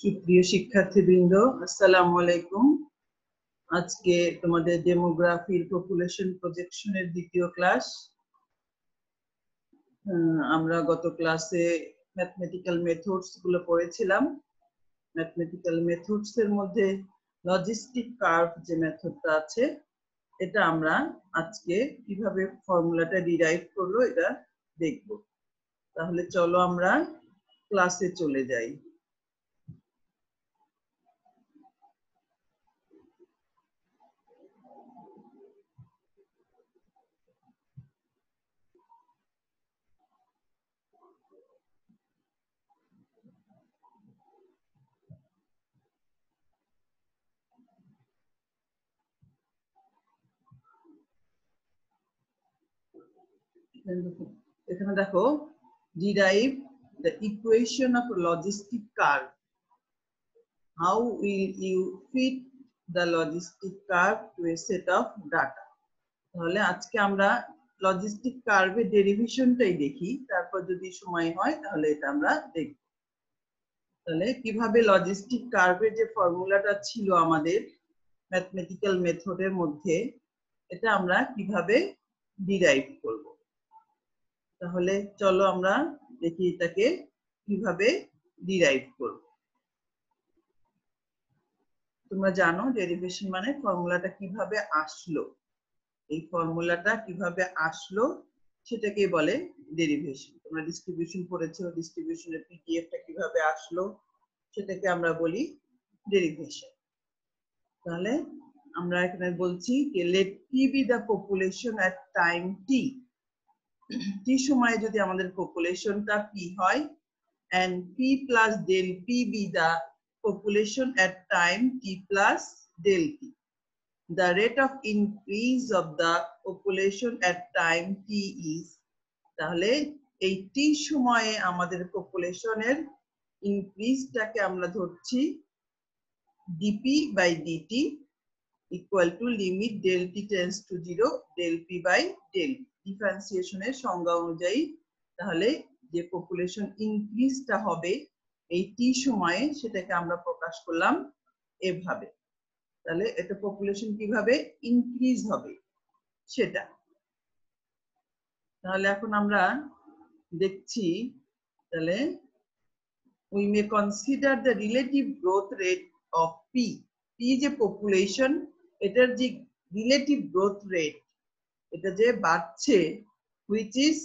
সুপ্রিয় শিক্ষার্থীবৃন্দ আসসালামু আলাইকুম আজকে তোমাদের ডেমোগ্রাফির পপুলেশন প্রজেকশনের দ্বিতীয় ক্লাস আমরা গত ক্লাসে ম্যাথমেটিক্যাল মেথডস গুলো পড়েছিলাম ম্যাথমেটিক্যাল মেথডস এর মধ্যে লজিস্টিক কার্ভ যে মেথডটা আছে এটা আমরা আজকে কিভাবে ফর্মুলাটা ডিরাইভ করলো এটা দেখব তাহলে চলো আমরা ক্লাসে চলে যাই এখানে দেখো derive the equation of logistic curve how will you fit the logistic curve to a set of data তাহলে আজকে আমরা লজিস্টিক কার্ভের ডেরিভিশনটাই দেখি তারপর যদি সময় হয় তাহলে এটা আমরা দেখব তাহলে কিভাবে লজিস্টিক কার্ভের যে ফর্মুলাটা ছিল আমাদের ম্যাথমেটিক্যাল মেথডের মধ্যে এটা আমরা কিভাবে ডিরাইভ করবো তাহলে চলো আমরা দেখি এটাকে কিভাবে ডিরাইভ করব তোমরা জানো ডেরিভেশন মানে ফর্মুলাটা কিভাবে আসলো এই ফর্মুলাটা কিভাবে আসলো সেটাকে বলে ডেরিভেশন তোমরা ডিস্ট্রিবিউশন পড়েছো ডিস্ট্রিবিউশনের পিডিএফটা কিভাবে আসলো সেটাকে আমরা বলি ডেরিভেশন তাহলে আমরা এখানে বলছি যে let T be the population at time T T সময়ে যদি আমাদের পপুলেশনটা পি হয় and p plus del p be the population at time t plus del t. The rate of increase of the population at time t is তাহলে এই টি সময়ে আমাদের পপুলেশনের ইনক্রিজটাকে আমরা ধরছি DP by DT equal to limit del T tends to zero del P by del T ডিফারেন্সিয়েশনের সংজ্ঞা অনুযায়ী তাহলে যে পপুলেশন ইনক্রিজটা হবে এই টি সময়ে সেটাকে আমরা প্রকাশ করলাম এভাবে তাহলে এটা পপুলেশন কিভাবে ইনক্রিজ হবে সেটা তাহলে এখন আমরা দেখছি তাহলে we may consider the relative growth rate of P P যে পপুলেশন এটার যে রিলেটিভ গ্রোথ রেট এটা যে বাড়ছে which is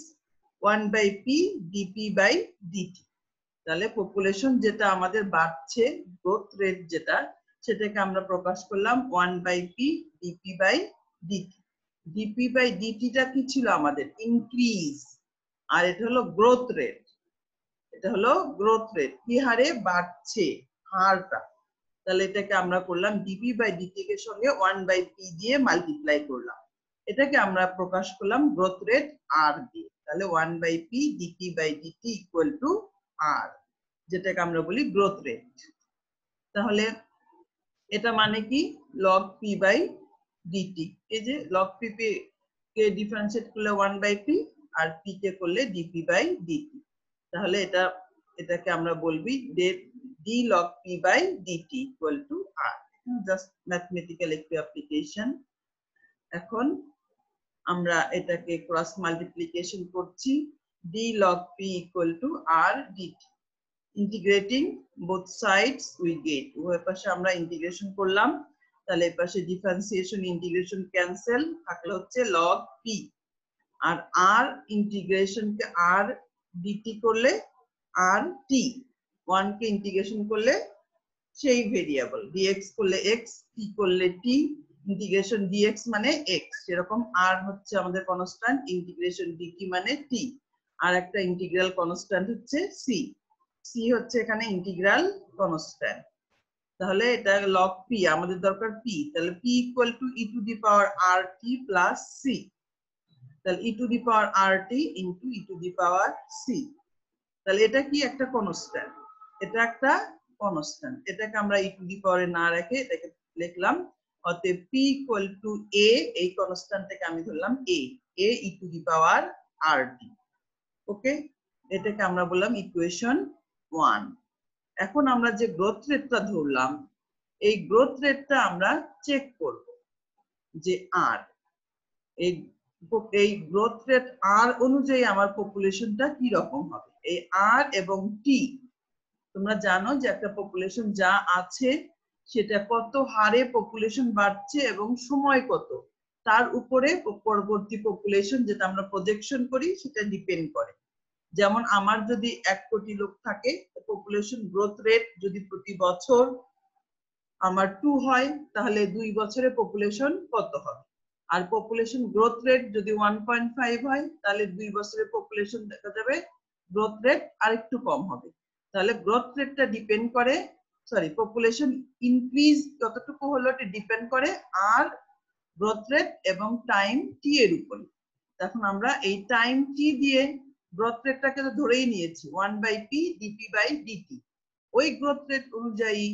one by P DP by DT তাহলে পপুলেশন যেটা আমাদের বাড়ছে গ্রোথ রেট যেটা সেটাকে আমরা প্রকাশ করলাম one by P DP by DT DP by ডিটিটা কি ছিল আমাদের ইনক্রিজ আর এটা হলো গ্রোথ রেট এটা হলো গ্রোথ রেট কি হারে বাড়ছে হারটা তাহলে এটাকে আমরা করলাম ডিপি বাই ডিটি এর সঙ্গে ওয়ান বাই পি দিয়ে মাল্টিপ্লাই করলাম এটাকে আমরা প্রকাশ করলাম গ্রোথ রেট আর দিয়ে তাহলে one by P DT by DT equal to R যেটাকে আমরা বলি গ্রোথ রেট তাহলে এটা মানে কি লগ পি বাই ডিটি এই যে লগ পি পি কে ডিফারেন্সিয়েট করলে ওয়ান বাই পি আর পি কে করলে ডিপি বাই ডিটি তাহলে এটা এটাকে আমরা বলবি d log p by DT equal to r just mathematical একটু অ্যাপ্লিকেশন এখন আমরা এটাকে ক্রস মাল্টিপ্লিকেশন করছি d log p equal to r dt integrating both sides we get উভয় পাশে আমরা ইন্টিগ্রেশন করলাম তাহলে পাশে ডিফারেন্সিয়েশন ইন্টিগ্রেশন ক্যান্সেল থাকলে হচ্ছে log p আর r কে r dt করলে r t 1 কে ইন্টিগ্রেশন করলে সেই ভেরিয়েবল dx করলে x t করলে t ইন্টিগ্রেশন ডিএক্স মানে x যেরকম আর হচ্ছে আমাদের কনস্ট্যান্ট ইন্টিগ্রেশন ডিটি মানে টি আর একটা ইন্টিগ্রাল কনস্ট্যান্ট হচ্ছে c c হচ্ছে এখানে ইন্টিগ্রাল কনস্ট্যান্ট তাহলে এটা log p আমাদের দরকার p তাহলে p equal to e to the power r t plus c তাহলে e to the power r t e e to the power c তাহলে এটা কি একটা কনস্ট্যান্ট এটা একটা কনস্ট্যান্ট এটাকে আমরা ই টু দি পাওয়ারে না রেখে এটাকে লিখলাম অতএব পি ইকুয়াল টু এ এই কনস্ট্যান্টটাকে আমি ধরলাম এ এ e to the power r টি ওকে এটাকে আমরা বললাম ইকুয়েশন ওয়ান এখন আমরা যে গ্রোথ রেটটা ধরলাম এই গ্রোথ রেটটা আমরা চেক করব যে আর এই এই গ্রোথ রেট আর অনুযায়ী আমার পপুলেশনটা কি রকম হবে এই আর এবং টি তোমরা জানো যে একটা পপুলেশন যা আছে সেটা কত হারে পপুলেশন বাড়ছে এবং সময় কত তার উপরে পরবর্তী পপুলেশন যেটা আমরা প্রজেকশন করি সেটা ডিপেন্ড করে যেমন আমার যদি এক কোটি লোক থাকে পপুলেশন গ্রোথ রেট যদি প্রতি বছর আমার টু হয় তাহলে দুই বছরে পপুলেশন কত হবে আর পপুলেশন গ্রোথ রেট যদি ওয়ান পয়েন্ট ফাইভ হয় তাহলে দুই বছরে পপুলেশন দেখা যাবে গ্রোথ রেট আরেকটু কম হবে তাহলে গ্রোথ রেটটা ডিপেন্ড করে সরি পপুলেশন ইনক্রিজ যতটুকু হলো এটা ডিপেন্ড করে আর গ্রোথ রেট এবং টাইম টি এর উপরে এখন আমরা এই টাইম টি দিয়ে গ্রোথ রেটটাকে তো ধরেই নিয়েছি one by P DP by dt ওই গ্রোথ রেট অনুযায়ী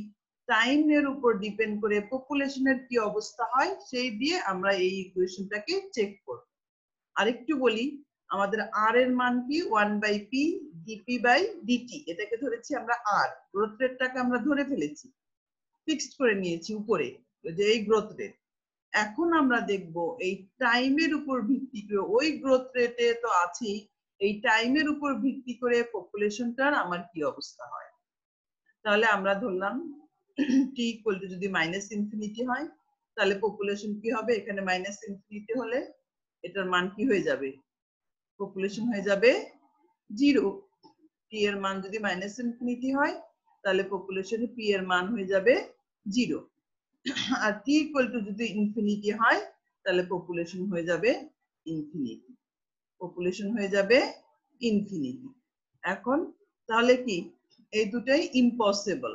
টাইম এর উপর ডিপেন্ড করে পপুলেশনের কি অবস্থা হয় সেই দিয়ে আমরা এই ইকুয়েশনটাকে চেক করব আরেকটু বলি আমাদের আর এর মান কি one by P DP by dt এটাকে ধরেছি আমরা আর গ্রোথ রেটটাকে আমরা ধরে ফেলেছি ফিক্সড করে নিয়েছি উপরে যে এই গ্রোথ রেট এখন আমরা দেখব এই টাইমের উপর ভিত্তি করে ওই গ্রোথ রেটে তো আছেই এই টাইমের উপর ভিত্তি করে পপুলেশনটার আমার কি অবস্থা হয় তাহলে আমরা ধরলাম টি বলতে যদি মাইনাস ইনফিনিটি হয় তাহলে পপুলেশন কি হবে এখানে মাইনাস ইনফিনিটি হলে এটার মান কি হয়ে যাবে পপুলেশন হয়ে যাবে জিরো পি এর মান যদি মাইনাস ইনফিনিটি হয় তাহলে পপুলেশনে পি এর মান হয়ে যাবে জিরো আর টি ইকুয়াল টু যদি ইনফিনিটি হয় তাহলে পপুলেশন হয়ে যাবে ইনফিনিটি পপুলেশন হয়ে যাবে ইনফিনিটি এখন তাহলে কি এই দুটাই ইম্পসিবল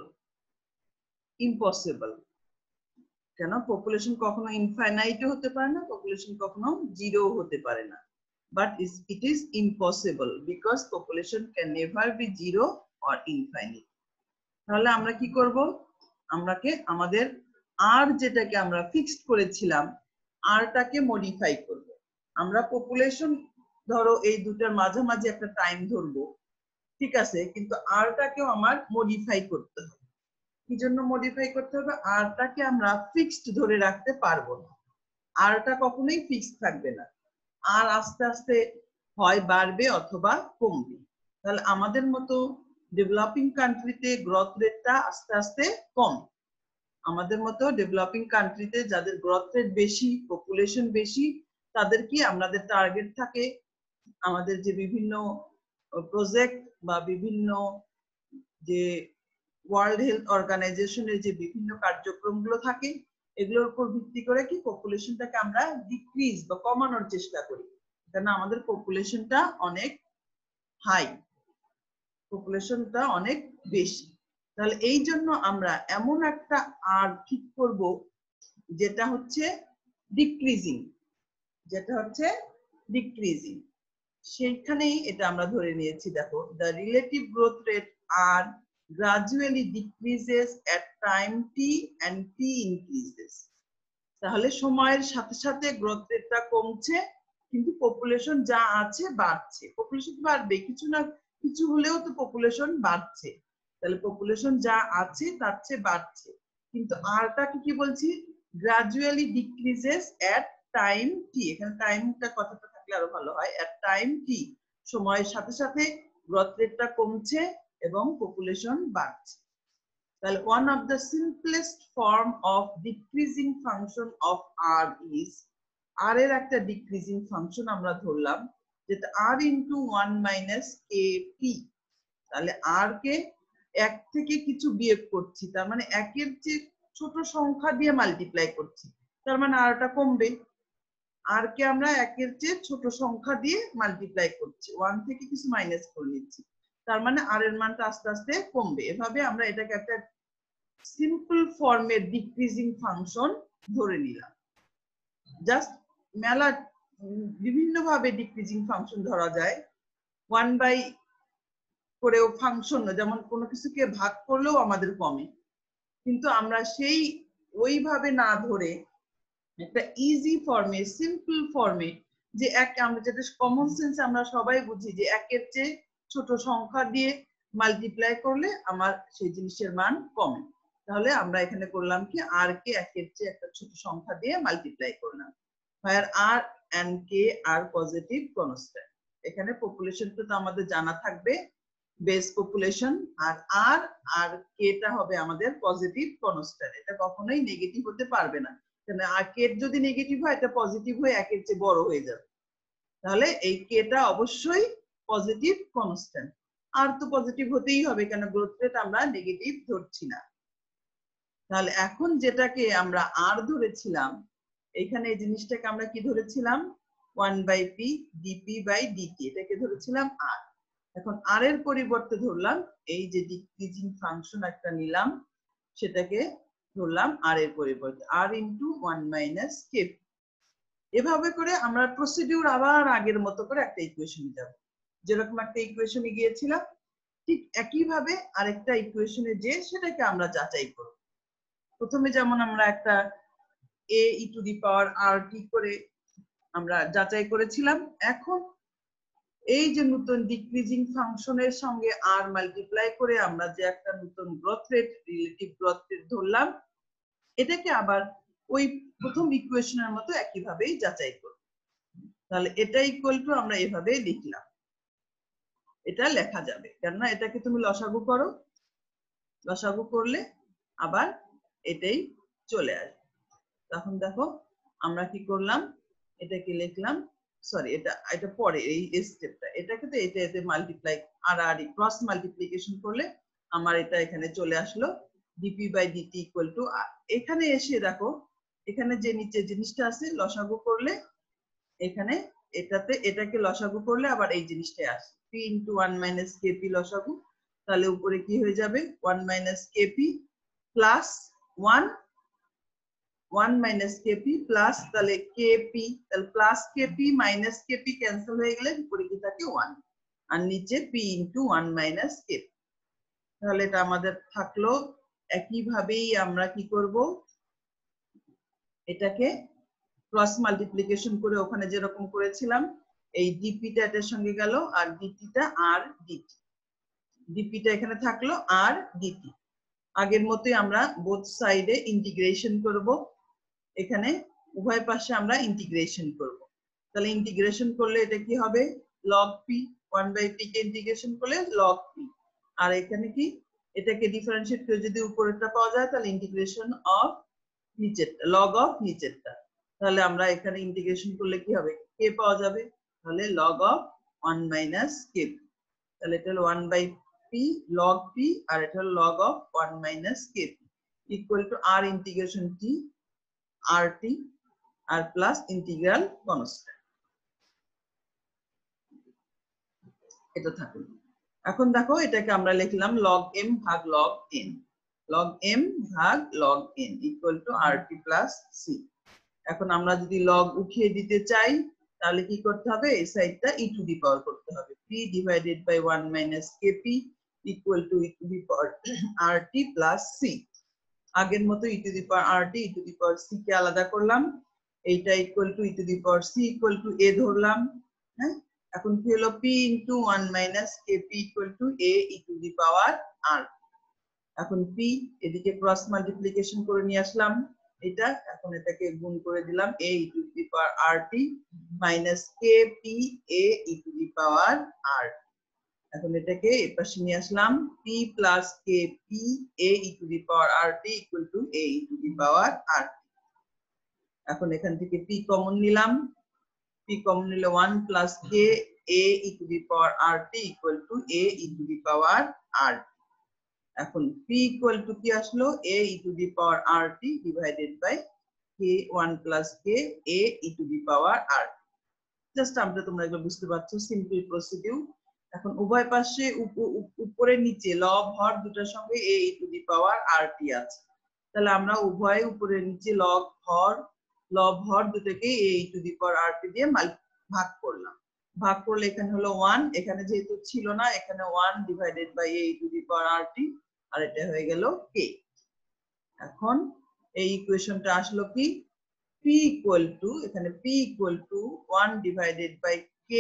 ইম্পসিবল কেন পপুলেশন কখনো ইনফাইনাইট হতে পারে না পপুলেশন কখনো জিরো হতে পারে না but it is impossible because population can never be zero or infinite তাহলে আমরা কি করব আমরাকে আমাদের আর যেটাকে আমরা ফিক্সড করেছিলাম আরটাকে মডিফাই করব আমরা পপুলেশন ধরো এই দুটার মাঝামাঝি একটা টাইম ধরবো ঠিক আছে কিন্তু আরটাকেও আমার মডিফাই করতে হবে কি জন্য মডিফাই করতে হবে আরটাকে আমরা ফিক্সড ধরে রাখতে পারবো না আরটা কখনোই ফিক্সড থাকবে না আর আস্তে আস্তে হয় বাড়বে অথবা কমবে তাহলে আমাদের মতো ডেভেলপিং কান্ট্রিতে গ্রোথ রেটটা আস্তে আস্তে কম আমাদের মতো ডেভেলপিং কান্ট্রিতে যাদের গ্রোথ রেট বেশি পপুলেশন বেশি তাদের কি আমাদের টার্গেট থাকে আমাদের যে বিভিন্ন প্রজেক্ট বা বিভিন্ন যে ওয়ার্ল্ড হেলথ অর্গানাইজেশনের যে বিভিন্ন কার্যক্রমগুলো থাকে এগুলোর উপর ভিত্তি করে কি পপুলেশনটাকে আমরা ডিক্রিজ বা কমানোর চেষ্টা করি কেন আমাদের পপুলেশনটা অনেক হাই পপুলেশনটা অনেক বেশি তাহলে এই জন্য আমরা এমন একটা আর ঠিক করব যেটা হচ্ছে ডিক্রিজিং যেটা হচ্ছে ডিক্রিজিং সেখানেই এটা আমরা ধরে নিয়েছি দেখো the relative growth rate r gradually decreases at time t and t increases তাহলে সময়ের সাথে সাথে গ্রোথ রেটটা কমছে কিন্তু পপুলেশন যা আছে বাড়ছে পপুলেশন বাড়বে কিছু না কিছু হলেও তো পপুলেশন বাড়ছে তাহলে পপুলেশন যা আছে তার চেয়ে বাড়ছে কিন্তু আরটাকে কি বলছি gradually decreases at time t এখানে টাইমটা কথাটা থাকলে আরো ভালো হয় এট টাইম টি সময়ের সাথে সাথে গ্রোথ রেটটা কমছে এবং পপুলেশন বাড়ছে তাহলে one of the simplest form of decreasing function of r is r এর একটা ডিক্রিজিং ফাংশন আমরা ধরলাম যেটা r into one minus k p তাহলে আর কে এক থেকে কিছু বিয়োগ করছি তার মানে একের চেয়ে ছোট সংখ্যা দিয়ে মাল্টিপ্লাই করছি তার মানে আরটা কমবে আর কে আমরা একের চেয়ে ছোট সংখ্যা দিয়ে মাল্টিপ্লাই করছি ওয়ান থেকে কিছু মাইনাস করে নিচ্ছি তার মানে আর এর মানটা আস্তে আস্তে কমবে এভাবে আমরা এটাকে একটা সিম্পল ফর্মের ডিক্রিজিং ফাংশন ধরে নিলাম জাস্ট মেলা বিভিন্ন ভাবে ডিক্রিজিং ফাংশন ধরা যায় ওয়ান বাই করেও ফাংশন যেমন কোনো কিছুকে ভাগ করলেও আমাদের কমে কিন্তু আমরা সেই ওইভাবে না ধরে একটা ইজি ফর্মে সিম্পল ফর্মে যে এক আমরা যেটা কমন সেন্স আমরা সবাই বুঝি যে একের চেয়ে ছোট সংখ্যা দিয়ে মাল্টিপ্লাই করলে আমার সেই জিনিসের মান কমে তাহলে আমরা এখানে করলাম কি আর কে একের চেয়ে একটা ছোট সংখ্যা দিয়ে মাল্টিপ্লাই করলাম where r and k are positive constant এখানে পপুলেশন তো আমাদের জানা থাকবে বেস পপুলেশন আর আর আর কেটা হবে আমাদের পজিটিভ কনস্ট্যান্ট এটা কখনোই নেগেটিভ হতে পারবে না কারণ আর কে যদি নেগেটিভ হয় এটা পজিটিভ হয়ে একের চেয়ে বড় হয়ে যাবে তাহলে এই কেটা অবশ্যই পজিটিভ কনস্ট্যান্ট আর তো পজিটিভ হতেই হবে কেন গ্রোথ রেট আমরা নেগেটিভ ধরছি না তাহলে এখন যেটাকে আমরা আর ধরেছিলাম এখানে এই জিনিসটাকে আমরা কি ধরেছিলাম one by P DP by dt এটাকে ধরেছিলাম আর এখন আর এর পরিবর্তে ধরলাম এই যে ডিক্রিজিং ফাংশন একটা নিলাম সেটাকে ধরলাম আর এর পরিবর্তে r into one minus k এভাবে করে আমরা প্রসিডিউর আবার আগের মতো করে একটা ইকুয়েশনে যাবো যেরকম একটা ইকুয়েশনে গিয়েছিলাম ঠিক একইভাবে আরেকটা ইকুয়েশনে যে সেটাকে আমরা যাচাই করব প্রথমে যেমন আমরা একটা এ e to the power r টি করে আমরা যাচাই করেছিলাম এখন এই যে নতুন ডিক্রিজিং ফাংশনের সঙ্গে আর মাল্টিপ্লাই করে আমরা যে একটা নতুন growth rate relative growth rate ধরলাম এটাকে আবার ওই প্রথম ইকুয়েশনের মতো একইভাবেই যাচাই করব তাহলে এটা ইকুয়াল টু আমরা এভাবেই লিখলাম এটা লেখা যাবে কেননা এটাকে তুমি লসাগু করো লসাগু করলে আবার এটাই চলে আসবে তখন দেখো আমরা কি করলাম এটাকে লিখলাম সরি এটা এটা পরে এই স্টেপটা এটাকে তো এটা এতে মাল্টিপ্লাই আর আর ক্রস মাল্টিপ্লিকেশন করলে আমার এটা এখানে চলে আসলো dp by DT equal to এখানে এসে দেখো এখানে যে নিচে জিনিসটা আছে লসাগু করলে এখানে এটাতে এটাকে লসাগু করলে আবার এই জিনিসটাই আসে p into one minus kp লসাগু তাহলে উপরে কি হয়ে যাবে one minus kp plus one one minus kp plus তাহলে কেপি তাহলে plus kp minus kp cancel হয়ে গেলে উপরে কি থাকে ওয়ান আর নিচে p into one minus kp তাহলে এটা আমাদের থাকলো একইভাবেই আমরা কি করব এটাকে ক্রস মাল্টিপ্লিকেশন করে ওখানে যেরকম করেছিলাম এই ডিপিটা এটার সঙ্গে গেল আর ডিটিটা আর ডিটি ডিপিটা এখানে থাকলো আর ডিটি আগের মতোই আমরা বোথ সাইডে ইন্টিগ্রেশন করব এখানে উভয় পাশে আমরা ইন্টিগ্রেশন করব তাহলে ইন্টিগ্রেশন করলে এটা কি হবে log p one by t কে ইন্টিগ্রেশন করলে লগ পি আর এখানে কি এটাকে ডিফারেন্সিয়েট করে যদি উপরেরটা পাওয়া যায় তাহলে ইন্টিগ্রেশন অফ নিচেরটা লগ অফ নিচেরটা তাহলে আমরা এখানে ইন্টিগ্রেশন করলে কি হবে কে পাওয়া যাবে তাহলে log of one minus k তাহলে এটা হলো one by p log p আর এটা হলো log of one minus k equal to r integration t r t r plus integral constant এটা থাকে এখন দেখো এটাকে আমরা লিখলাম লগ এম ভাগ লগ এন লগ এম ভাগ log n equal to r t plus c এখন আমরা যদি লগ উঠিয়ে দিতে চাই তাহলে কি করতে হবে এই সাইডটা ই টু দি পাওয়ার করতে হবে p divided by one minus p equal to e to the power r t plus c আগের মতো e to the power r t e to the power c কে আলাদা করলাম এইটা equal to e to the power c equal to a ধরলাম হ্যাঁ এখন কি হলো p into one minus p equal to a e to the power r এখন পি এদিকে ক্রস মাল্টিপ্লিকেশন করে নিয়ে আসলাম এটা এখন এটাকে গুণ করে দিলাম a e to the power r t minus k p a e to the power r এখন এটাকে পাশে নিয়ে আসলাম p plus k p a e to the power r t equal to a e to the power r এখন এখান থেকে p common নিলাম p common নিলে one plus k a e to the power r t equal to a e to the power r টি এখন p equal to কি আসলো a e to the power r t divided by k one plus k a to the power r just আমরা তোমরা এগুলো বুঝতে পারছো simple প্রসিডিউ এখন উভয় পাশে উপরে নিচে লব হর দুটার সঙ্গে এ e to the power r টি আছে তাহলে আমরা উভয় উপরে নিচে লব হর লব হর দুটাকে এ e to the power r টি দিয়ে ভাগ করলাম ভাগ করলে এখানে হলো ওয়ান এখানে যেহেতু ছিল না এখানে one divided by a e to the power r t আর এটা হয়ে গেল কে এখন এই ইকুয়েশনটা আসলো কি p ইকুয়াল টু এখানে p equal to 1 divided by k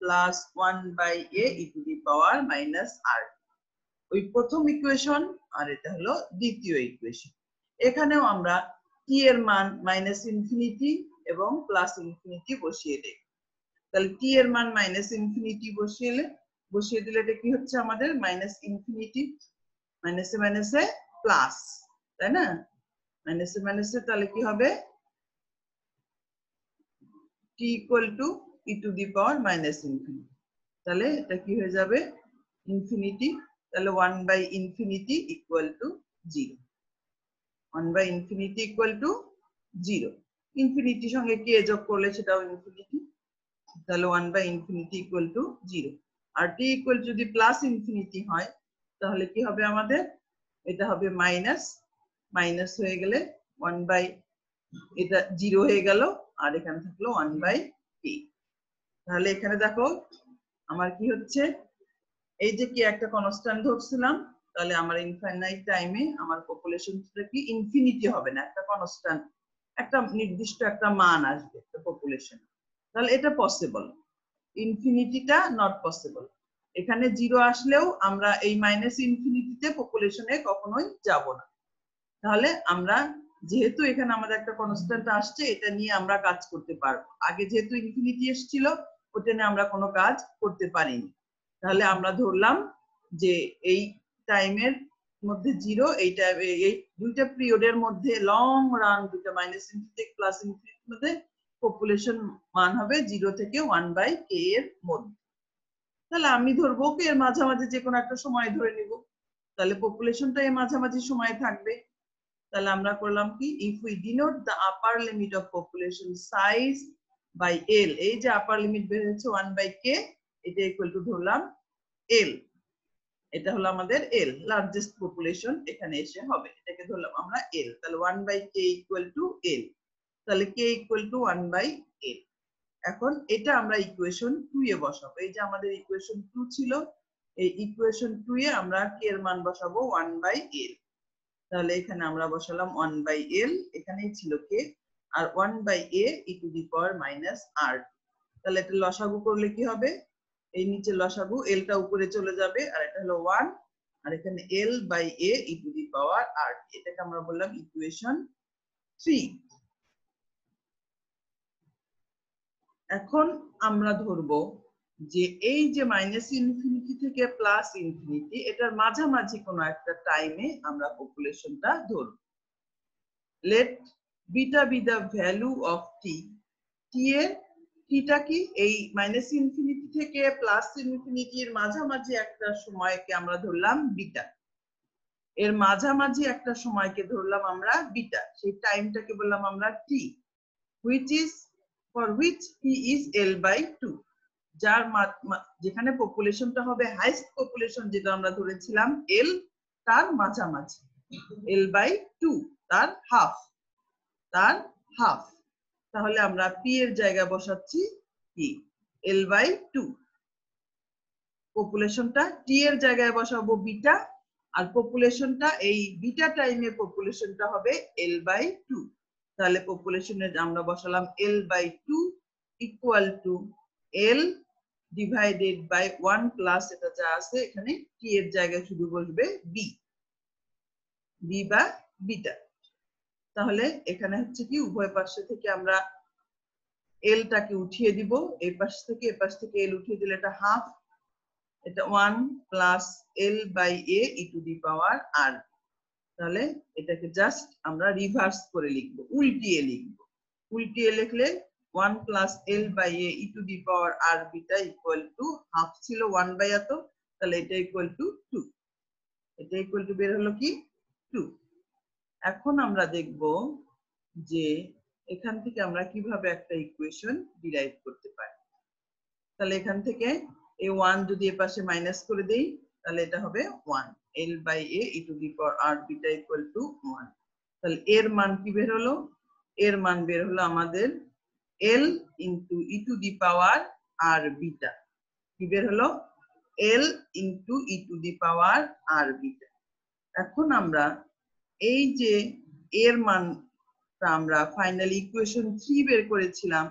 plus 1 by a e to the power minus r ওই প্রথম ইকুয়েশন আর এটা হলো দ্বিতীয় ইকুয়েশন এখানেও আমরা t e এর মান মাইনাস ইনফিনিটি এবং প্লাস ইনফিনিটি বসিয়ে দেই তাহলে t এর মান মাইনাস ইনফিনিটি বসিয়ে বসিয়ে দিলে এটা কি হচ্ছে আমাদের মাইনাস ইনফিনিটি মাইনাসে মাইনাসে প্লাস তাই না মাইনাসে মাইনাসে তাহলে কি হবে t equal to e to the power minus infinity তাহলে এটা কি হয়ে যাবে ইনফিনিটি তাহলে one by infinity equal to zero one by infinity equal to zero ইনফিনিটির সঙ্গে কে যোগ করলে সেটাও ইনফিনিটি তাহলে one by infinity equal to zero আর টি ইকুয়াল যদি প্লাস ইনফিনিটি হয় তাহলে কি হবে আমাদের এটা হবে মাইনাস মাইনাস হয়ে গেলে ওয়ান বাই এটা জিরো হয়ে গেল আর এখানে থাকলো ওয়ান বাই টি তাহলে এখানে দেখো আমার কি হচ্ছে এই যে কি একটা কনস্ট্যান্ট ধরছিলাম তাহলে আমার ইনফাইনাইট টাইমে আমার পপুলেশনটা কি ইনফিনিটি হবে না একটা কনস্ট্যান্ট একটা নির্দিষ্ট একটা মান আসবে একটা পপুলেশন তাহলে এটা পসিবল ইনফিনিটিটা নট পসিবল এখানে জিরো আসলেও আমরা এই মাইনাস ইনফিনিটিতে পপুলেশনে কখনোই যাব না তাহলে আমরা যেহেতু এখানে আমাদের একটা কনস্ট্যান্ট আসছে এটা নিয়ে আমরা কাজ করতে পারবো আগে যেহেতু ইনফিনিটি এসেছিল ওটা নিয়ে আমরা কোনো কাজ করতে পারিনি তাহলে আমরা ধরলাম যে এই টাইমের মধ্যে জিরো এইটা এই দুইটা পিরিয়ডের মধ্যে লং রান দুইটা মাইনাস ইনফিনিটি প্লাস ইনফিনিটির মধ্যে পপুলেশন মান হবে জিরো থেকে ওয়ান বাই কে এর মধ্যে তাহলে আমি ধরবো ওকে এর মাঝামাঝি যে কোনো একটা সময় ধরে নিব তাহলে পপুলেশনটা এর মাঝামাঝি সময় থাকবে তাহলে আমরা করলাম কি if we denote the upper limit of population size by L এই যে আপার লিমিট বের হয়েছে ওয়ান বাই কে এটা ইকুয়াল টু ধরলাম এল এটা হলো আমাদের এল লার্জেস্ট পপুলেশন এখানে এসে হবে এটাকে ধরলাম আমরা এল তাহলে one by k equal to L তাহলে k equal to one by L এখন এটা আমরা ইকুয়েশন টু এ বসাবো এই যে আমাদের ইকুয়েশন টু ছিল এই ইকুয়েশন টু এ আমরা কে এর মান বসাবো ওয়ান বাই এল তাহলে এখানে আমরা বসালাম ওয়ান বাই এল এখানেই ছিল কে আর one by a e to the power minus r তাহলে এটা লসাগু করলে কি হবে এই নিচে লসাগু এলটা উপরে চলে যাবে আর এটা হলো ওয়ান আর এখানে এল by a e to the power আর এটাকে আমরা বললাম ইকুয়েশন থ্রি এখন আমরা ধরব যে এই যে মাইনাস ইনফিনিটি থেকে প্লাস ইনফিনিটি এটার মাঝামাঝি কোনো একটা টাইমে আমরা পপুলেশনটা ধরব let beta be the value of t t এর টিটা কি এই মাইনাস ইনফিনিটি থেকে প্লাস ইনফিনিটির মাঝামাঝি একটা সময়কে আমরা ধরলাম বিটা এর মাঝামাঝি একটা সময়কে ধরলাম আমরা বিটা সেই টাইমটাকে বললাম আমরা t which is for which p is L by two যার যেখানে পপুলেশনটা হবে হাইস্ট পপুলেশন যেটা আমরা ধরেছিলাম এল তার মাঝামাঝি এল বাই টু তার হাফ তার হাফ তাহলে আমরা পি এর জায়গা বসাচ্ছি কি এল বাই টু পপুলেশনটা টি এর জায়গায় বসাবো বিটা আর পপুলেশনটা এই বিটা টাইমে পপুলেশনটা হবে এল বাই টু তাহলে পপুলেশনে আমরা বসালাম L by two equal to L divided by one plus এটা যা আছে এখানে টি এর জায়গায় শুধু বসবে বি বি বা বিটা তাহলে এখানে হচ্ছে কি উভয় পাশে থেকে আমরা এলটাকে উঠিয়ে দিব এই পাশ থেকে এ পাশ থেকে এল উঠিয়ে দিলে এটা হাফ এটা one plus L by a e to the power r তাহলে এটাকে জাস্ট আমরা রিভার্স করে লিখব উল্টিয়ে লিখব উল্টিয়ে লিখলে 1 plus L by a e to the power r beta equal to half ছিল 1 বাই এত তাহলে এটা ইকুয়াল টু 2 এটা ইকুয়াল টু বের হলো কি 2 এখন আমরা দেখব যে এখান থেকে আমরা কিভাবে একটা ইকুয়েশন ডিরাইভ করতে পারি তাহলে এখান থেকে এই ওয়ান যদি এ পাশে মাইনাস করে দেই তাহলে এটা হবে one L by a e to the power r beta equal to one তাহলে এর মান কি বের হলো এর মান বের হলো আমাদের L into e to the power r beta কি বের হলো L into e to the power r beta এখন আমরা এই যে এর মানটা আমরা ফাইনাল ইকুয়েশন থ্রি বের করেছিলাম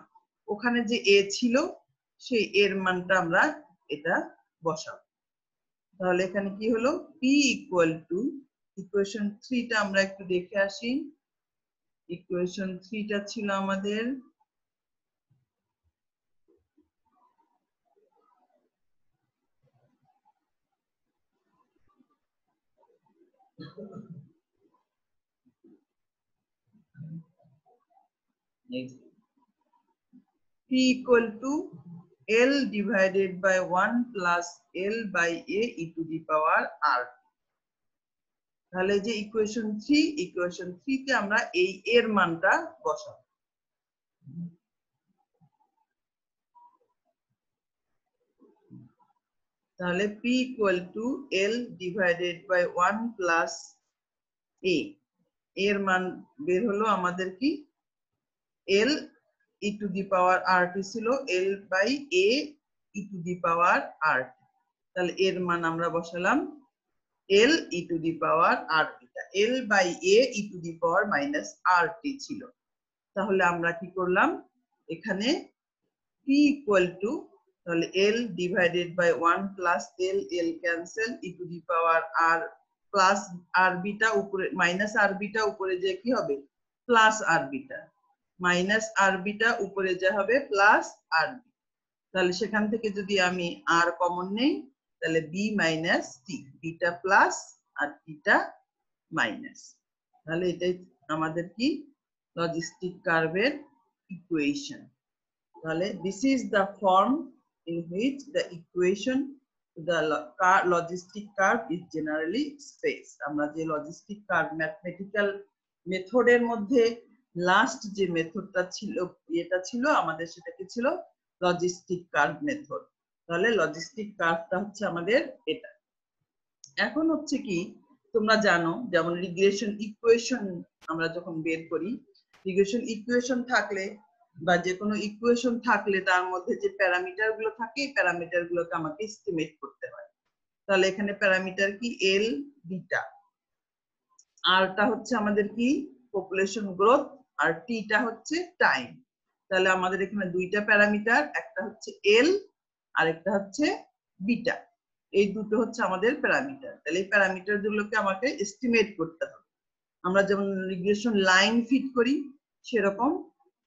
ওখানে যে এ ছিল সেই এর মানটা আমরা এটা বসাবো তাহলে এখানে কি হলো পি ইকুয়াল টু ইকুয়েশন থ্রিটা আমরা একটু দেখে আসি ইকুয়েশন টা ছিল আমাদের p equal to L divided by 1 plus L by A e to the power R. তাহলে যে ইকুয়েশন থ্রি ইকুয়েশন তে আমরা এই এর মানটা বসাবো তাহলে p equal to l divided by 1 plus a এর মান বের হলো আমাদের কি l E to the power r t ছিল এল by a e to the power r টি তাহলে এর মান আমরা বসালাম এল ই টু দি পাওয়ার আর টিটা L by a e to the power minus r t ছিল তাহলে আমরা কি করলাম এখানে পি ইকুয়াল টু তাহলে L divided by one plus L L cancel e to the power r plus r beta উপরে minus আরবিটা উপরে যে কি হবে প্লাস আরবিটা মাইনাস আরবিটা উপরে যা হবে প্লাস আরবি তাহলে সেখান থেকে যদি আমি আর কমন নেই তাহলে b minus t beta plus r টিটা মাইনাস তাহলে এটাই আমাদের কি লজিস্টিক কার্ভের ইকুয়েশন তাহলে this is the form in which the equation the logistic curve is generally আমরা যে লজিস্টিক কার্ভ ম্যাথমেটিক্যাল মেথডের মধ্যে লাস্ট যে মেথডটা ছিল এটা ছিল আমাদের সেটা কি ছিল লজিস্টিক কার্ভ মেথড তাহলে লজিস্টিক কার্ভটা হচ্ছে আমাদের এটা এখন হচ্ছে কি তোমরা জানো যেমন রিগ্রেশন ইকুয়েশন আমরা যখন বের করি রিগ্রেশন ইকুয়েশন থাকলে বা যে কোনো ইকুয়েশন থাকলে তার মধ্যে যে প্যারামিটার গুলো থাকে প্যারামিটার গুলোকে আমাকে এস্টিমেট করতে হয় তাহলে এখানে প্যারামিটার কি এল বিটা আরটা হচ্ছে আমাদের কি পপুলেশন গ্রোথ আর টিটা হচ্ছে টাইম তাহলে আমাদের এখানে দুইটা প্যারামিটার একটা হচ্ছে এল আর একটা হচ্ছে বিটা এই দুটো হচ্ছে আমাদের প্যারামিটার তাহলে এই প্যারামিটার গুলোকে আমাকে এস্টিমেট করতে হবে আমরা যেমন রিগ্রেশন লাইন ফিট করি সেরকম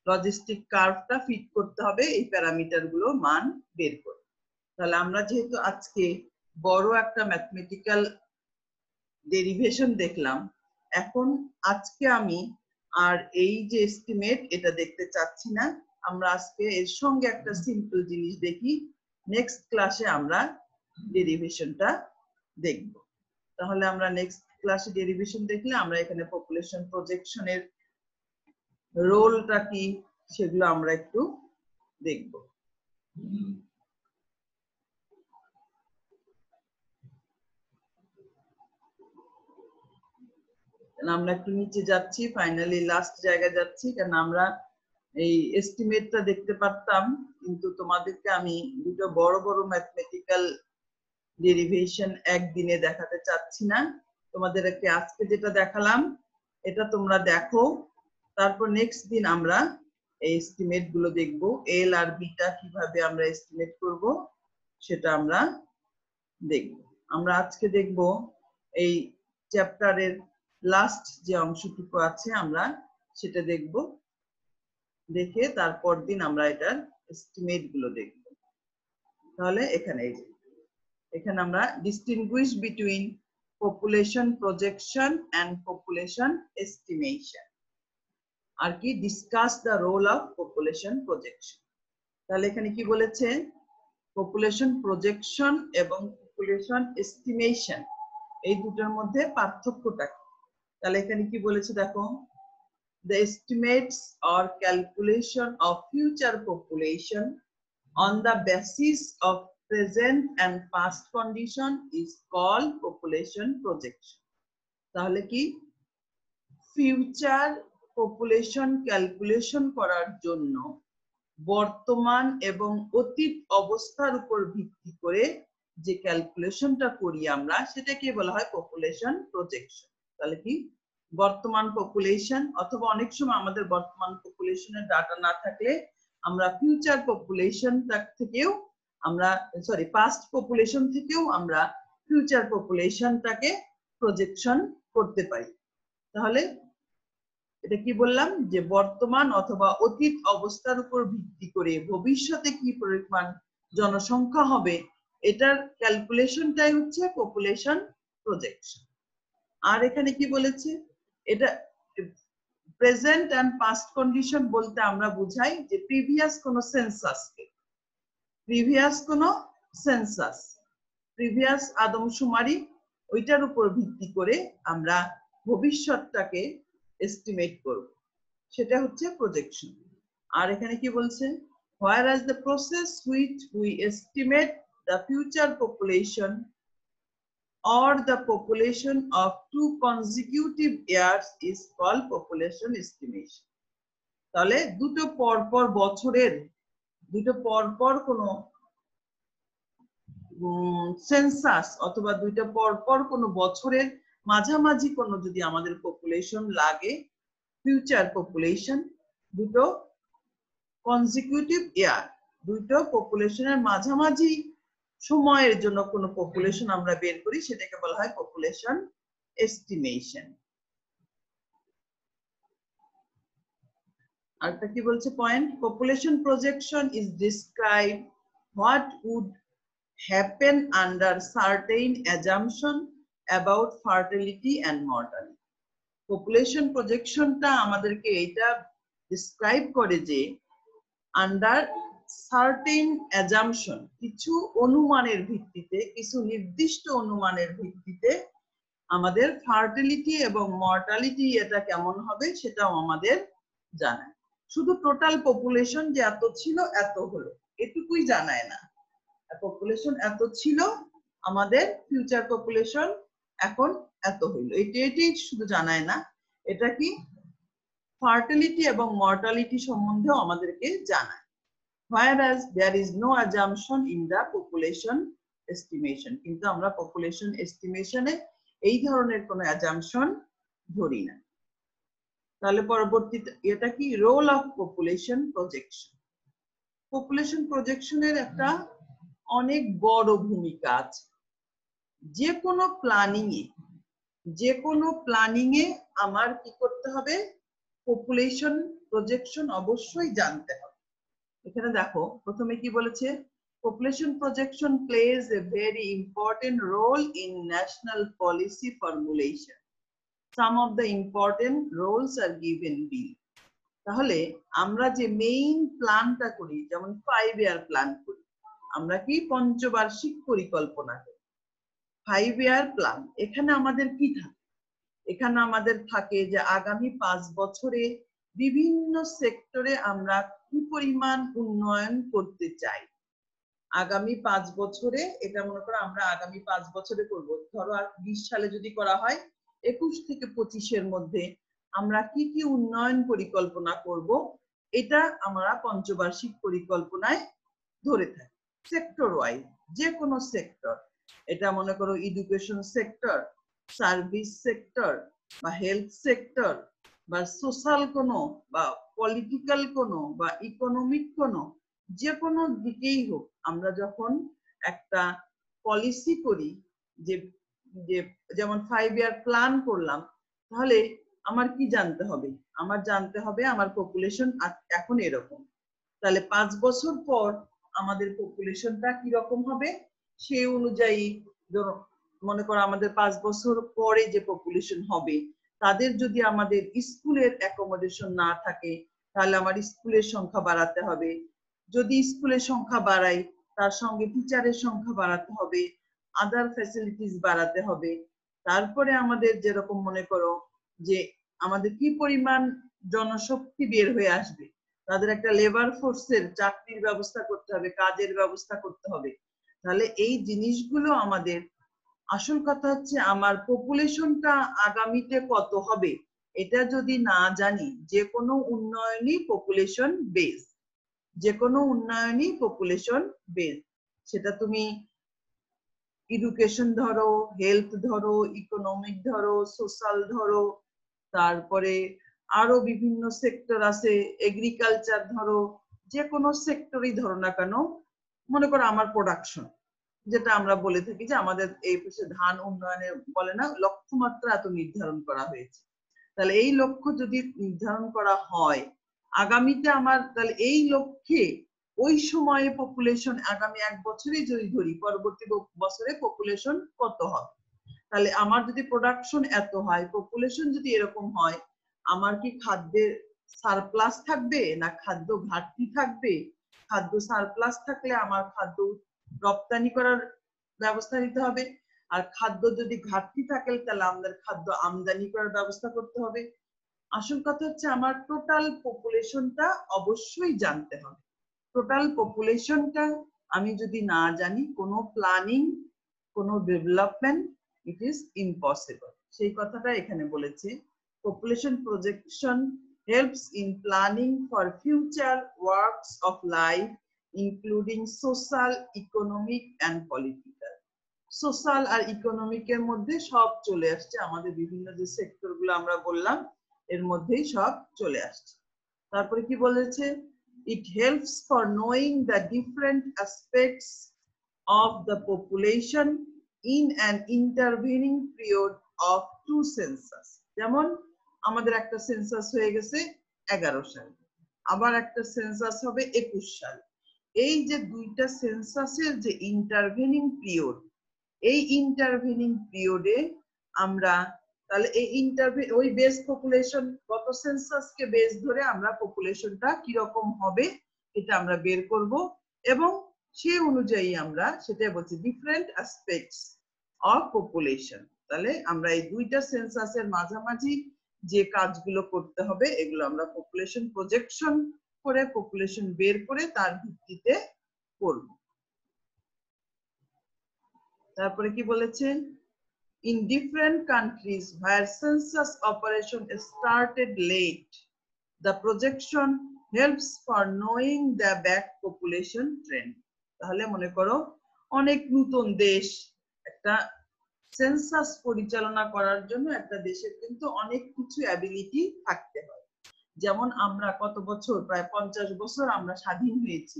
লজিস্টিক কার্ভটা ফিট করতে হবে এই প্যারামিটার গুলো মান বের করে তাহলে আমরা যেহেতু আজকে বড় একটা ম্যাথমেটিক্যাল ডেরিভেশন দেখলাম এখন আজকে আমি আর এই যে এস্টিমেট এটা দেখতে চাচ্ছি না আমরা আজকে এর সঙ্গে একটা সিম্পল জিনিস দেখি নেক্সট ক্লাসে আমরা ডেরিভেশনটা দেখব তাহলে আমরা নেক্সট ক্লাসে ডেরিভেশন দেখলে আমরা এখানে পপুলেশন প্রজেকশনের রোলটা কি সেগুলো আমরা একটু দেখব আমরা একটু নিচে যাচ্ছি ফাইনালি লাস্ট জায়গা যাচ্ছি কারণ আমরা এই এস্টিমেটটা দেখতে পারতাম কিন্তু তোমাদেরকে আমি দুটো বড় বড় ম্যাথমেটিক্যাল ডেরিভেশন একদিনে দেখাতে চাচ্ছি না তোমাদেরকে আজকে যেটা দেখালাম এটা তোমরা দেখো তারপর নেক্সট দিন আমরা এই এস্টিমেট গুলো দেখবো এল আর বিটা কিভাবে আমরা এস্টিমেট করব সেটা আমরা দেখব আমরা আজকে দেখব এই চ্যাপ্টারের লাস্ট যে অংশটুকু আছে আমরা সেটা দেখব দেখে তারপর দিন আমরা এটার এস্টিমেট গুলো দেখব তাহলে এখানে এখানে আমরা distinguish between population projection and population estimation আর কি discuss the role of population projection তাহলে এখানে কি বলেছে পপুলেশন প্রজেকশন এবং পপুলেশন এস্টিমেশন এই দুটোর মধ্যে পার্থক্যটা কি তাহলে এখানে কি বলেছে দেখো the estimates or calculation of future population on the basis of present and past condition is called population projection তাহলে কি ফিউচার পপুলেশন ক্যালকুলেশন করার জন্য বর্তমান এবং অতীত অবস্থার উপর ভিত্তি করে যে ক্যালকুলেশনটা করি আমরা সেটাকে বলা হয় পপুলেশন প্রজেকশন তাহলে কি বর্তমান পপুলেশন অথবা অনেক সময় আমাদের বর্তমান পপুলেশনের ডাটা না থাকলে আমরা ফিউচার পপুলেশন থেকেও আমরা সরি পাস্ট পপুলেশন থেকেও আমরা ফিউচার পপুলেশনটাকে প্রজেকশন করতে পারি তাহলে এটা কি বললাম যে বর্তমান অথবা অতীত অবস্থার উপর ভিত্তি করে ভবিষ্যতে কি পরিমাণ জনসংখ্যা হবে এটার ক্যালকুলেশনটাই হচ্ছে পপুলেশন প্রজেকশন আর এখানে কি বলেছে এটা প্রেজেন্ট অ্যান্ড পাস্ট কন্ডিশন বলতে আমরা বুঝাই যে প্রিভিয়াস কোন সেন্সাসকে প্রিভিয়াস কোন সেন্সাস প্রিভিয়াস আদম সুমারি ওইটার উপর ভিত্তি করে আমরা ভবিষ্যৎটাকে এস্টিমেট করব সেটা হচ্ছে প্রজেকশন আর এখানে কি বলছে whereas the process which we estimate the future population or the population of two consecutive years is called population estimation তাহলে দুটো পরপর বছরের দুটো পরপর কোনো সেন্সাস অথবা দুইটা পরপর কোনো বছরের মাঝামাঝি কোনো যদি আমাদের পপুলেশন লাগে ফিউচার পপুলেশন দুটো কনজিকিউটিভ ইয়ার দুটো পপুলেশনের মাঝামাঝি সময়ের জন্য কোনো পপুলেশন আমরা বের করি সেটাকে বলা হয় পপুলেশন এস্টিমেশন আরেকটা কি বলছে point population projection is describe what would happen under certain assumption about fertility and mortality population প্রজেকশনটা আমাদেরকে এইটা ডিসক্রাইব করে যে আন্ডার সার্টেন অ্যাজামশন কিছু অনুমানের ভিত্তিতে কিছু নির্দিষ্ট অনুমানের ভিত্তিতে আমাদের ফার্টিলিটি এবং মর্টালিটি এটা কেমন হবে সেটাও আমাদের জানায় শুধু টোটাল পপুলেশন যে এত ছিল এত হলো এটুকুই জানায় না পপুলেশন এত ছিল আমাদের ফিউচার পপুলেশন এখন এত হইলো এটি এটি শুধু জানায় না এটা কি ফার্টিলিটি এবং মর্টালিটি সম্বন্ধেও আমাদেরকে জানায় whereas there is no assumption in the population estimation কিন্তু আমরা population estimation এ এই ধরনের কোনো assumption ধরি না তাহলে পরবর্তী এটা কি role of population projection population প্রজেকশনের একটা অনেক বড় ভূমিকা আছে যে কোনো প্ল্যানিং এ যে কোনো প্ল্যানিং এ আমার কি করতে হবে পপুলেশন প্রজেকশন অবশ্যই জানতে হবে এখানে দেখো প্রথমে কি বলেছে population projection plays a very important role in national policy formulation some of the important roles are given below তাহলে আমরা যে মেইন প্ল্যানটা করি যেমন ফাইভ ইয়ার প্ল্যান করি আমরা কি পঞ্চবার্ষিক পরিকল্পনা করি ফাইভ ইয়ার প্ল্যান এখানে আমাদের কি থাকে এখানে আমাদের থাকে যে আগামী পাঁচ বছরে বিভিন্ন সেক্টরে আমরা কি পরিমাণ উন্নয়ন করতে চাই আগামী পাঁচ বছরে এটা মনে করো আমরা আগামী পাঁচ বছরে করব ধরো আর বিশ সালে যদি করা হয় একুশ থেকে পঁচিশের মধ্যে আমরা কি কি উন্নয়ন পরিকল্পনা করব এটা আমরা পঞ্চবার্ষিক পরিকল্পনায় ধরে থাকি সেক্টর ওয়াইজ যে কোনো সেক্টর এটা মনে করো এডুকেশন সেক্টর সার্ভিস সেক্টর বা হেলথ সেক্টর বা সোশ্যাল কোনো বা পলিটিক্যাল কোনো বা ইকোনমিক কোনো যে কোনো দিকেই হোক আমরা যখন একটা পলিসি করি যে যে যেমন ফাইভ ইয়ার প্ল্যান করলাম তাহলে আমার কি জানতে হবে আমার জানতে হবে আমার পপুলেশন এখন এরকম তাহলে পাঁচ বছর পর আমাদের পপুলেশনটা কিরকম হবে সেই অনুযায়ী মনে করো আমাদের পাঁচ বছর পরে যে পপুলেশন হবে তাদের যদি আমাদের স্কুলের অ্যাকোমোডেশন না থাকে তাহলে আমার স্কুলের সংখ্যা বাড়াতে হবে যদি স্কুলের সংখ্যা বাড়াই তার সঙ্গে টিচারের সংখ্যা বাড়াতে হবে আদার ফ্যাসিলিটিস বাড়াতে হবে তারপরে আমাদের যেরকম মনে করো যে আমাদের কি পরিমাণ জনশক্তি বের হয়ে আসবে তাদের একটা লেবার ফোর্সের চাকরির ব্যবস্থা করতে হবে কাজের ব্যবস্থা করতে হবে তাহলে এই জিনিসগুলো আমাদের আসল কথা হচ্ছে আমার পপুলেশনটা আগামীতে কত হবে এটা যদি না জানি যে কোনো উন্নয়নই পপুলেশন বেস যে কোনো উন্নয়নই পপুলেশন বেস সেটা তুমি এডুকেশন ধরো হেলথ ধরো ইকোনমিক ধরো সোশ্যাল ধরো তারপরে আরো বিভিন্ন সেক্টর আছে এগ্রিকালচার ধরো যে কোনো সেক্টরই ধরো না কেন মনে করো আমার প্রোডাকশন যেটা আমরা বলে থাকি যে আমাদের এই পেশে ধান উন্নয়নে বলে না লক্ষ্যমাত্রা এত নির্ধারণ করা হয়েছে তাহলে এই লক্ষ্য যদি নির্ধারণ করা হয় আগামীতে আমার তাহলে এই লক্ষ্যে ওই সময়ে পপুলেশন আগামী এক বছরে যদি ধরি পরবর্তী বছরে পপুলেশন কত হবে তাহলে আমার যদি প্রোডাকশন এত হয় পপুলেশন যদি এরকম হয় আমার কি খাদ্যের সারপ্লাস থাকবে না খাদ্য ঘাটতি থাকবে খাদ্য সারপ্লাস থাকলে আমার খাদ্য রপ্তানি করার ব্যবস্থা নিতে হবে আর খাদ্য যদি ঘাটতি থাকে তাহলে আমাদের খাদ্য আমদানি করার ব্যবস্থা করতে হবে আসল কথা হচ্ছে আমার টোটাল পপুলেশনটা অবশ্যই জানতে হবে টোটাল পপুলেশনটা আমি যদি না জানি কোনো প্ল্যানিং কোনো ডেভেলপমেন্ট ইট ইজ ইম্পসিবল সেই কথাটা এখানে বলেছে population projection helps in planning for future works of life including social, economic and political. Social আর ইকোনমিকের মধ্যে সব চলে আসছে আমাদের বিভিন্ন যে সেক্টরগুলো আমরা বললাম এর মধ্যেই সব চলে আসছে তারপরে কি বলেছে it helps for knowing the different aspects of the population in an intervening period of two census যেমন আমাদের একটা সেন্সাস হয়ে গেছে এগারো সাল আবার একটা সেন্সাস হবে একুশ সাল এই যে দুইটা সেন্সাসের যে ইন্টারভেনিং পিরিয়ড এই ইন্টারভেনিং পিরিয়ডে আমরা তাহলে এই ইন্টারভে ওই বেস পপুলেশন গত সেন্সাসকে বেস ধরে আমরা পপুলেশনটা কিরকম হবে এটা আমরা বের করব এবং সে অনুযায়ী আমরা সেটা বলছি ডিফারেন্ট অ্যাসপেক্টস অফ পপুলেশন তাহলে আমরা এই দুইটা সেন্সাসের মাঝামাঝি যে কাজগুলো করতে হবে এগুলো আমরা পপুলেশন প্রজেকশন করে পপুলেশন বের করে তার ভিত্তিতে করব তারপরে কি বলেছেন in different countries where census operation started late the projection helps for knowing the back population trend তাহলে মনে করো অনেক নতুন দেশ একটা সেন্সাস পরিচালনা করার জন্য একটা দেশের কিন্তু অনেক কিছু অ্যাবিলিটি থাকতে হয় যেমন আমরা কত বছর প্রায় পঞ্চাশ বছর আমরা স্বাধীন হয়েছি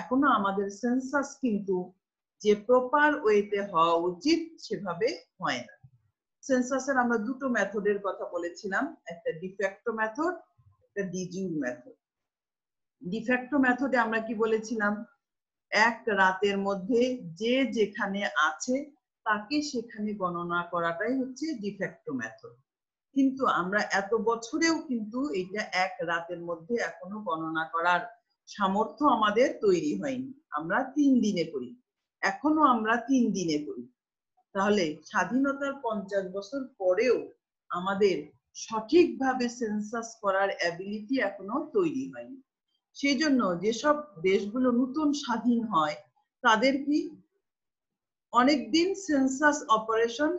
এখনো আমাদের সেন্সাস কিন্তু যে প্রপার ওয়েতে হওয়া উচিত সেভাবে হয় না সেন্সাসের আমরা দুটো মেথডের কথা বলেছিলাম একটা ডিফেক্টো মেথড একটা ডিজিউ মেথড ডিফেক্টো মেথডে আমরা কি বলেছিলাম এক রাতের মধ্যে যে যেখানে আছে তাকে সেখানে গণনা করাটাই হচ্ছে ডিফেক্টো মেথড কিন্তু আমরা এত বছরেও কিন্তু এটা এক রাতের মধ্যে এখনো গণনা করার সামর্থ্য আমাদের তৈরি হয়নি আমরা তিন দিনে করি এখনো আমরা তিন দিনে করি তাহলে স্বাধীনতার পঞ্চাশ বছর পরেও আমাদের সঠিকভাবে সেন্সাস করার অ্যাবিলিটি এখনো তৈরি হয়নি সেই জন্য যেসব দেশগুলো নতুন স্বাধীন হয় তাদের কি অনেকদিন সেন্সাস অপারেশন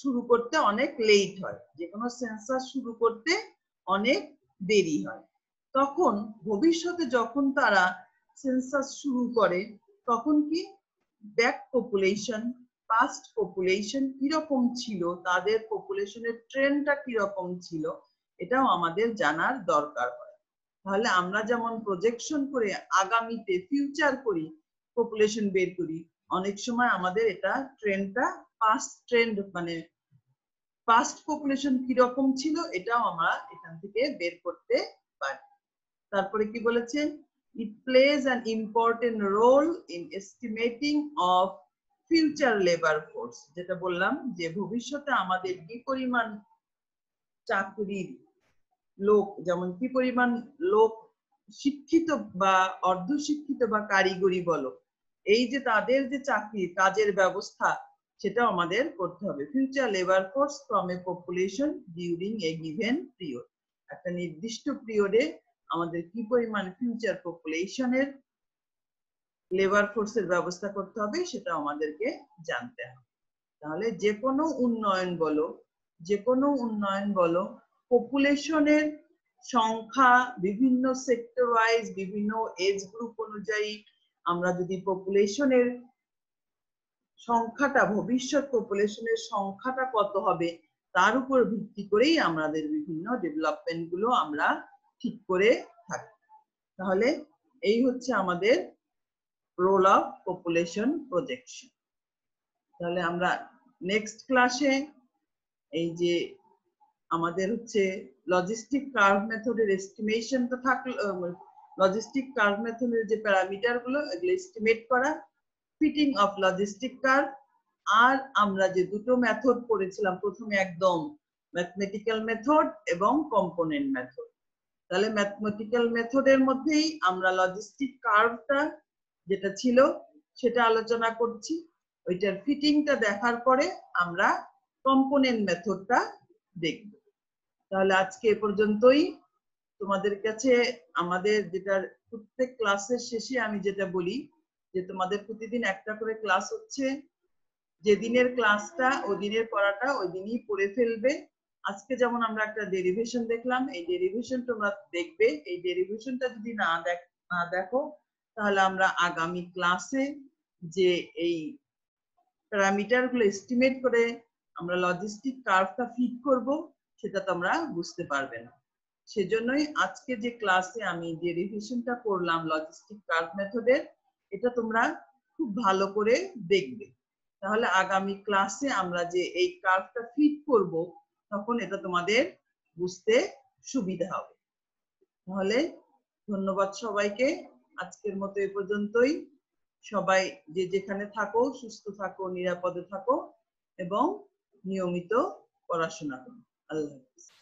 শুরু করতে অনেক লেট হয় যে কোনো সেন্সাস শুরু করতে অনেক দেরি হয় তখন ভবিষ্যতে যখন তারা সেন্সাস শুরু করে তখন কি ব্যাক পপুলেশন পাস্ট পপুলেশন কিরকম ছিল তাদের পপুলেশনের ট্রেনটা কিরকম ছিল এটাও আমাদের জানার দরকার হয় তাহলে আমরা যেমন প্রজেকশন করে আগামীতে ফিউচার করি পপুলেশন বের করি অনেক সময় আমাদের এটা ট্রেনটা পাস্ট ট্রেন্ড মানে পাস্ট পপুলেশন কিরকম ছিল এটাও আমরা এখান থেকে বের করতে পারি তারপরে কি বলেছেন it plays an important role in estimating of future labour force যেটা বললাম যে ভবিষ্যতে আমাদের কি পরিমাণ চাকরির লোক যেমন কি পরিমাণ লোক শিক্ষিত বা অর্ধশিক্ষিত বা কারিগরি বলো এই যে তাদের যে চাকরি কাজের ব্যবস্থা সেটাও আমাদের করতে হবে future labour force from a population during a given period একটা নির্দিষ্ট পিরিয়ডে আমাদের কি পরিমাণ ফিউচার পপুলেশনের লেবার ফোর্সের ব্যবস্থা করতে হবে সেটা আমাদেরকে জানতে হবে তাহলে যে কোনো উন্নয়ন বলো যে কোনো উন্নয়ন বলো পপুলেশনের সংখ্যা বিভিন্ন সেক্টর ওয়াইজ বিভিন্ন এজ গ্রুপ অনুযায়ী আমরা যদি পপুলেশনের সংখ্যাটা ভবিষ্যৎ পপুলেশনের সংখ্যাটা কত হবে তার উপর ভিত্তি করেই আমাদের বিভিন্ন ডেভেলপমেন্ট গুলো আমরা ঠিক করে থাকি তাহলে এই হচ্ছে আমাদের রোল অফ পপুলেশন প্রজেকশন তাহলে আমরা নেক্সট ক্লাসে এই যে আমাদের হচ্ছে লজিস্টিক কার্ভ মেথডের এস্টিমেশন তো থাকলো লজিস্টিক কার্ভ মেথডের যে প্যারামিটার গুলো এগুলো এস্টিমেট করা ফিটিং অফ লজিস্টিক কার আর আমরা যে দুটো মেথড পড়েছিলাম প্রথমে একদম ম্যাথমেটিক্যাল মেথড এবং কম্পোনেন্ট মেথড তাহলে ম্যাথমেটিক্যাল মেথডের মধ্যেই আমরা লজিস্টিক কার্ভটা যেটা ছিল সেটা আলোচনা করছি ওইটার ফিটিংটা দেখার পরে আমরা কম্পোনেন্ট মেথডটা দেখব তাহলে আজকে এ পর্যন্তই তোমাদের কাছে আমাদের যেটা প্রত্যেক ক্লাসের শেষে আমি যেটা বলি যে তোমাদের প্রতিদিন একটা করে ক্লাস হচ্ছে যেদিনের ক্লাসটা ওই দিনের পড়াটা ওই দিনই পড়ে ফেলবে আজকে যেমন আমরা একটা ডেরিভেশন দেখলাম এই ডেরিভেশন তোমরা দেখবে এই ডেরিভেশনটা যদি না দেখ না দেখো তাহলে আমরা আগামী ক্লাসে যে এই প্যারামিটার গুলো এস্টিমেট করে আমরা লজিস্টিক কার্ভটা ফিট করব সেটা তোমরা বুঝতে পারবে না সেজন্যই আজকে যে ক্লাসে আমি ডেরিভেশনটা করলাম লজিস্টিক কার্ভ মেথডের এটা তোমরা খুব ভালো করে দেখবে তাহলে আগামী ক্লাসে আমরা যে এই কার্ভটা ফিট করব তখন এটা তোমাদের বুঝতে সুবিধা হবে তাহলে ধন্যবাদ সবাইকে আজকের মতো এ পর্যন্তই সবাই যে যেখানে থাকো সুস্থ থাকো নিরাপদে থাকো এবং নিয়মিত পড়াশোনা করো আল্লাহ হাফিজ